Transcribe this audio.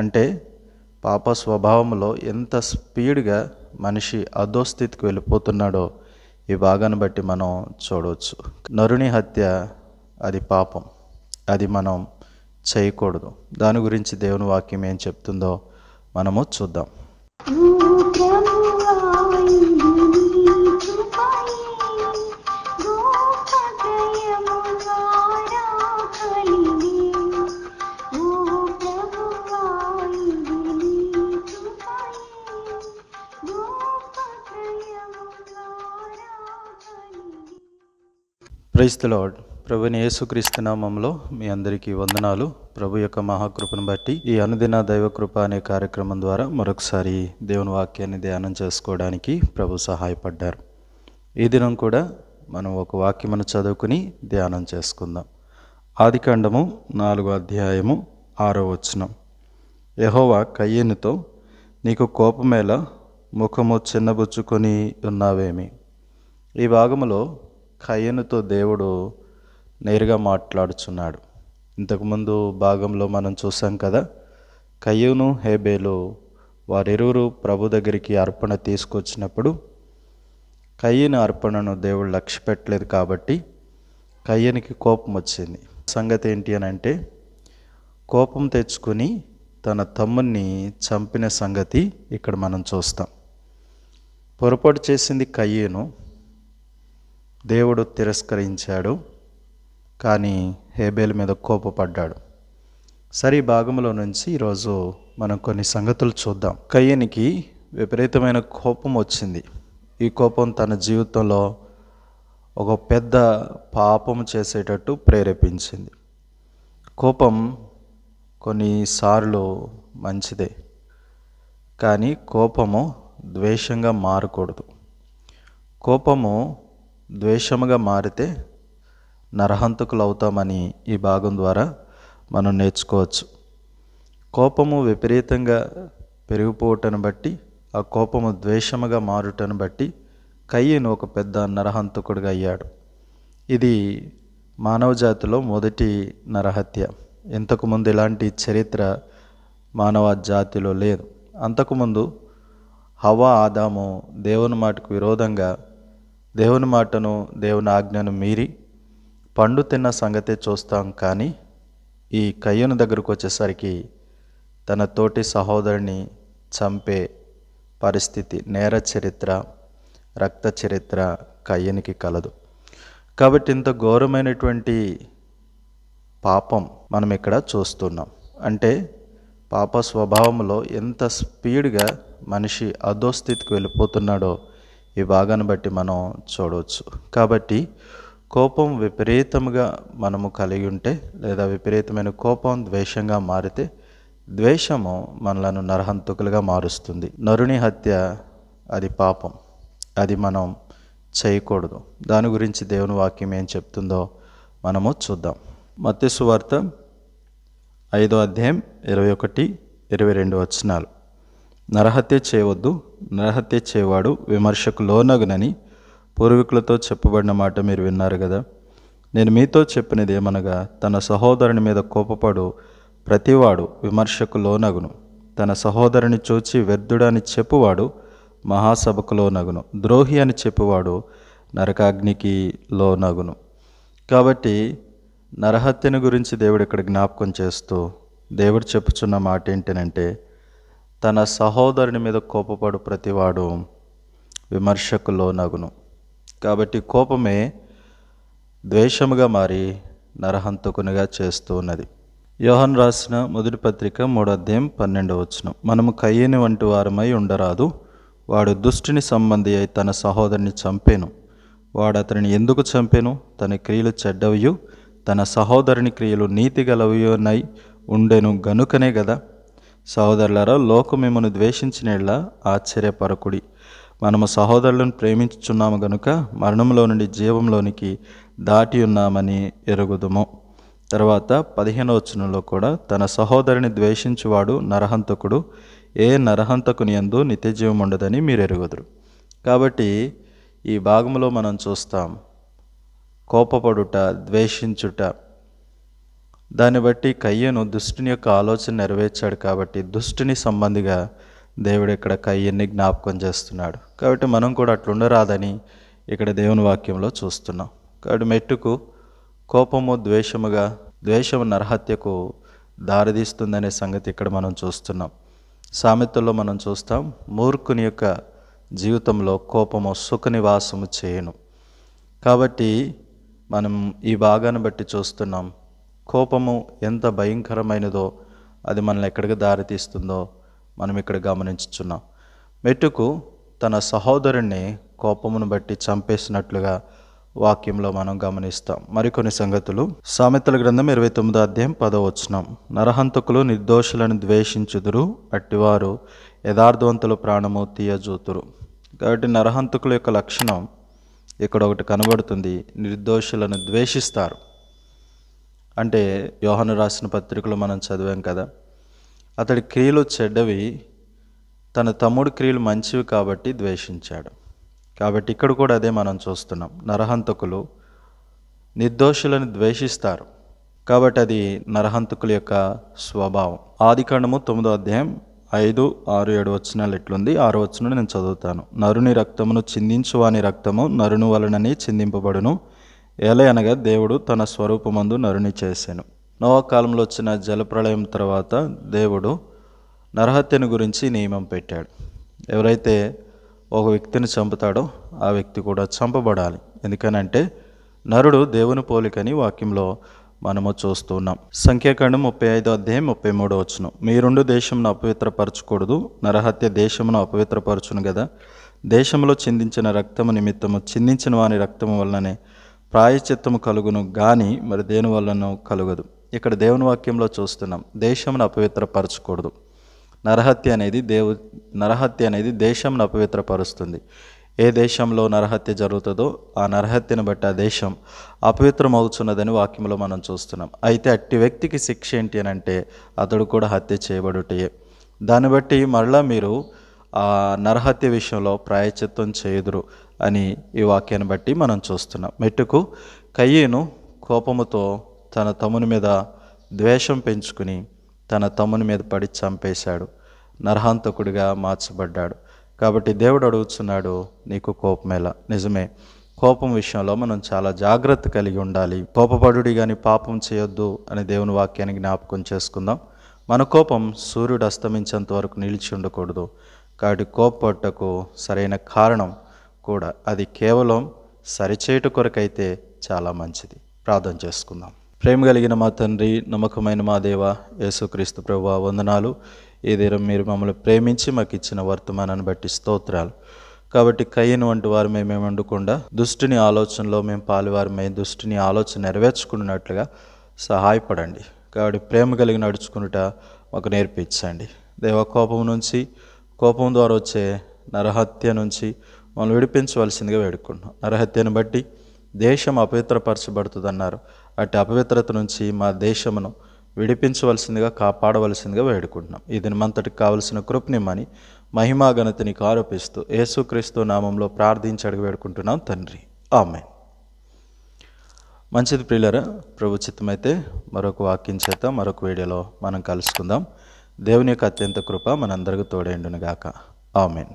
అంటే పాప స్వభావంలో ఎంత స్పీడ్గా మనిషి అధోస్థితికి వెళ్ళిపోతున్నాడో ఈ భాగాన్ని బట్టి మనం చూడవచ్చు నరుని హత్య అది పాపం అది మనం చేయకూడదు దాని గురించి దేవుని వాక్యం ఏం చెప్తుందో మనము చూద్దాం క్రైస్తలాడ్ ప్రభుని యేసుక్రీస్తు నామంలో మీ అందరికీ వందనాలు ప్రభు యొక్క మహాకృపను బట్టి ఈ అనుదిన దైవకృప అనే కార్యక్రమం ద్వారా మరొకసారి దేవుని వాక్యాన్ని ధ్యానం చేసుకోవడానికి ప్రభు సహాయపడ్డారు ఈ దినం కూడా మనం ఒక వాక్యమును చదువుకుని ధ్యానం చేసుకుందాం ఆదికాండము నాలుగో అధ్యాయము ఆరో వచనం యహోవా కయ్యనితో నీకు కోపమేలా ముఖము చిన్నబుచ్చుకొని ఉన్నావేమి ఈ భాగములో కయ్యనుతో దేవుడు నేరుగా మాట్లాడుచున్నాడు ఇంతకుముందు భాగంలో మనం చూసాం కదా కయ్యూను హేబేలు వారిరువురు ప్రభు దగ్గరికి అర్పణ తీసుకొచ్చినప్పుడు కయ్యని అర్పణను దేవుడు లక్ష్య పెట్టలేదు కాబట్టి కయ్యనికి కోపం వచ్చింది సంగతి ఏంటి అని అంటే కోపం తెచ్చుకొని తన తమ్ముణ్ణి చంపిన సంగతి ఇక్కడ మనం చూస్తాం పొరపాటు చేసింది కయ్యను దేవుడు తిరస్కరించాడు కానీ హేబేల్ మీద కోపపడ్డాడు సరి భాగంలో నుంచి ఈరోజు మనం కొన్ని సంగతులు చూద్దాం కయ్యనికి విపరీతమైన కోపం వచ్చింది ఈ కోపం తన జీవితంలో ఒక పెద్ద పాపం చేసేటట్టు ప్రేరేపించింది కోపం కొన్నిసార్లు మంచిదే కానీ కోపము ద్వేషంగా మారకూడదు కోపము ద్వేషముగా మారితే నరహంతకులు అవుతామని ఈ భాగం ద్వారా మనం నేర్చుకోవచ్చు కోపము విపరీతంగా పెరిగిపోవటను బట్టి ఆ కోపము ద్వేషముగా మారుటను బట్టి కయ్యను ఒక పెద్ద నరహంతకుడిగా అయ్యాడు ఇది మానవ జాతిలో మొదటి నరహత్య ఇంతకుముందు ఇలాంటి చరిత్ర మానవ జాతిలో లేదు అంతకుముందు హవా ఆదాము దేవుని మాటకు విరోధంగా దేవుని మాటను దేవుని ఆజ్ఞను మీరి పండు తిన్న సంగతే చూస్తాం కానీ ఈ కయ్యను దగ్గరకు వచ్చేసరికి తన తోటి సహోదరుని చంపే పరిస్థితి నేర చరిత్ర రక్త చరిత్ర కయ్యనికి కలదు కాబట్టి ఇంత ఘోరమైనటువంటి పాపం మనం ఇక్కడ చూస్తున్నాం అంటే పాప స్వభావంలో ఎంత స్పీడ్గా మనిషి అధోస్థితికి వెళ్ళిపోతున్నాడో ఈ భాగాన్ని బట్టి మనం చూడవచ్చు కాబట్టి కోపం విపరీతముగా మనము కలిగి ఉంటే లేదా విపరీతమైన కోపం ద్వేషంగా మారితే ద్వేషము మనలను నరహంతుకులుగా మారుస్తుంది నరుని హత్య అది పాపం అది మనం చేయకూడదు దాని గురించి దేవుని వాక్యం ఏం చెప్తుందో మనము చూద్దాం మత్స్సు వార్త ఐదో అధ్యాయం ఇరవై ఒకటి ఇరవై రెండు వచ్చినాలు నరహత్య చేయవద్దు నరహత్య చేయవాడు విమర్శకు లోనగునని పూర్వీకులతో చెప్పబడిన మాట మీరు విన్నారు కదా నేను మీతో చెప్పినది ఏమనగా తన సహోదరుని మీద కోపపడు ప్రతివాడు విమర్శకు లోనగును తన సహోదరుని చూచి వ్యర్థుడని చెప్పువాడు మహాసభకు లోనగును ద్రోహి అని చెప్పువాడు నరకాగ్నికి లోనగును కాబట్టి నరహత్యను గురించి దేవుడు ఇక్కడ జ్ఞాపకం చేస్తూ దేవుడు చెప్పుచున్న మాట ఏంటనంటే తన సహోదరుని మీద కోపపడు ప్రతివాడు విమర్శకులో నగును కాబట్టి కోపమే ద్వేషముగా మారి నరహంతకునిగా చేస్తూ ఉన్నది యోహన్ రాసిన మొదటి పత్రిక మూడో పన్నెండో వచ్చిన మనము కయ్యని వంటి వారమై ఉండరాదు వాడు దుష్టిని సంబంధి అయి తన సహోదరుని చంపాను వాడు అతనిని ఎందుకు చంపాను తన క్రియలు చెడ్డవయు తన సహోదరుని క్రియలు నీతి గలవియునై ఉండెను గనుకనే కదా సహోదరులారా లోకు మిమ్మల్ని ద్వేషించిన ఆశ్చర్యపరకుడి మనము సహోదరులను ప్రేమించుచున్నాము గనుక మరణంలో నుండి జీవంలోనికి దాటి ఉన్నామని ఎరుగుదుము తర్వాత పదిహేనవచనంలో కూడా తన సహోదరుని ద్వేషించువాడు నరహంతకుడు ఏ నరహంతకుని ఎందు నిత్యజీవం ఉండదని మీరు ఎరుగుదురు కాబట్టి ఈ భాగంలో మనం చూస్తాం కోపపడుట ద్వేషించుట దాన్ని బట్టి కయ్యను దుష్టుని యొక్క ఆలోచన నెరవేర్చాడు కాబట్టి దుష్టుని సంబంధిగా దేవుడు ఇక్కడ కయ్యని జ్ఞాపకం చేస్తున్నాడు కాబట్టి మనం కూడా అట్లుండరాదని ఇక్కడ దేవుని వాక్యంలో చూస్తున్నాం కాబట్టి మెట్టుకు కోపము ద్వేషముగా ద్వేషము నరహత్యకు దారితీస్తుందనే సంగతి ఇక్కడ మనం చూస్తున్నాం సామెతల్లో మనం చూస్తాం మూర్ఖుని యొక్క జీవితంలో కోపము సుఖ నివాసము చేయను కాబట్టి మనం ఈ భాగాన్ని బట్టి చూస్తున్నాం కోపము ఎంత భయంకరమైనదో అది మనల్ని ఎక్కడికి దారితీస్తుందో మనం ఇక్కడ గమనించుచున్నాం మెట్టుకు తన సహోదరుణ్ణి కోపమును బట్టి చంపేసినట్లుగా వాక్యంలో మనం గమనిస్తాం మరికొన్ని సంగతులు సామెతల గ్రంథం ఇరవై తొమ్మిదో అధ్యాయం పదో వచనం నరహంతకులు నిర్దోషులను ద్వేషించుదురు అట్టివారు యథార్థవంతులు ప్రాణము తీయజూతురు కాబట్టి నరహంతకుల యొక్క లక్షణం ఇక్కడ ఒకటి కనబడుతుంది నిర్దోషులను ద్వేషిస్తారు అంటే యోహను రాసిన పత్రికలో మనం చదివాం కదా అతడి క్రియలు చెడ్డవి తన తమ్ముడు క్రియలు మంచివి కాబట్టి ద్వేషించాడు కాబట్టి ఇక్కడ కూడా అదే మనం చూస్తున్నాం నరహంతకులు నిర్దోషులను ద్వేషిస్తారు కాబట్టి అది నరహంతకుల యొక్క స్వభావం ఆది కాండము తొమ్మిదో అధ్యాయం ఐదు ఆరు ఏడు వచ్చినాలు ఎట్లుంది ఆరు వచనం నేను చదువుతాను నరుని రక్తమును చిందించువాని రక్తము నరుని వలనని చిందింపబడును అనగా దేవుడు తన స్వరూపమందు నరుని చేశాను నోవా కాలంలో వచ్చిన జలప్రళయం తర్వాత దేవుడు నరహత్యను గురించి నియమం పెట్టాడు ఎవరైతే ఒక వ్యక్తిని చంపుతాడో ఆ వ్యక్తి కూడా చంపబడాలి ఎందుకనంటే నరుడు దేవుని పోలికని వాక్యంలో మనము చూస్తున్నాం సంఖ్యాకాండం ముప్పై ఐదో అధ్యాయం ముప్పై మూడో వచ్చును మీరుండు దేశంను అపవిత్రపరచకూడదు నరహత్య దేశమును అపవిత్రపరచును కదా దేశంలో చిందించిన రక్తము నిమిత్తము చిందించిన వాని రక్తము వలననే ప్రాయచిత్తము కలుగును కానీ మరి వల్లనో కలుగదు ఇక్కడ దేవుని వాక్యంలో చూస్తున్నాం దేశంను అపవిత్రపరచకూడదు నరహత్య అనేది దేవు నరహత్య అనేది దేశంను అపవిత్రపరుస్తుంది ఏ దేశంలో నరహత్య జరుగుతుందో ఆ నరహత్యను బట్టి ఆ దేశం అపవిత్రమవుతున్నదని వాక్యంలో మనం చూస్తున్నాం అయితే అట్టి వ్యక్తికి శిక్ష ఏంటి అని అంటే అతడు కూడా హత్య చేయబడుటయే దాన్ని బట్టి మరలా మీరు ఆ నరహత్య విషయంలో ప్రాయచిత్వం చేయుదురు అని ఈ వాక్యాన్ని బట్టి మనం చూస్తున్నాం మెట్టుకు కయ్యేను కోపముతో తన తమ్ముని మీద ద్వేషం పెంచుకుని తన తమ్ముని మీద పడి చంపేశాడు నరహాంతకుడిగా మార్చబడ్డాడు కాబట్టి దేవుడు అడుగుతున్నాడు నీకు కోపమేలా నిజమే కోపం విషయంలో మనం చాలా జాగ్రత్త కలిగి ఉండాలి కోపపడుడి కానీ పాపం చేయొద్దు అని దేవుని వాక్యాన్ని జ్ఞాపకం చేసుకుందాం మన కోపం సూర్యుడు అస్తమించేంత వరకు నిలిచి ఉండకూడదు కాటి కోప్పట్టకు సరైన కారణం కూడా అది కేవలం సరిచేయుట కొరకైతే చాలా మంచిది ప్రార్థన చేసుకుందాం ప్రేమ కలిగిన మా తండ్రి నమ్మకమైన మా దేవ యేసుక్రీస్తు ప్రభు వందనాలు ఏదైనా మీరు మమ్మల్ని ప్రేమించి మాకు ఇచ్చిన వర్తమానాన్ని బట్టి స్తోత్రాలు కాబట్టి కయ్యను వంటి వారు మేము ఉండకుండా దుష్టిని ఆలోచనలో మేము పాలువారమై దుష్టిని ఆలోచన నెరవేర్చుకున్నట్లుగా సహాయపడండి కాబట్టి ప్రేమ కలిగి నడుచుకున్నట మాకు నేర్పించండి దేవకోపం నుంచి కోపం ద్వారా వచ్చే నరహత్య నుంచి మనం విడిపించవలసిందిగా వేడుకుంటున్నాం నరహత్యను బట్టి దేశం అపవిత్రపరచబడుతుందన్నారు అటు అపవిత్రత నుంచి మా దేశమును విడిపించవలసిందిగా కాపాడవలసిందిగా వేడుకుంటున్నాం ఈ దినమంతటికి కావలసిన మహిమా మహిమాగణతిని ఆరోపిస్తూ యేసుక్రీస్తు నామంలో ప్రార్థించి అడిగి వేడుకుంటున్నాం తండ్రి ఆమె మంచిది ప్రియులరా ప్రభు చిత్తమైతే మరొక వాక్యం చేత మరొక వీడియోలో మనం కలుసుకుందాం దేవుని యొక్క అత్యంత కృప మనందరికీ తోడేండునుగాక ఆమెన్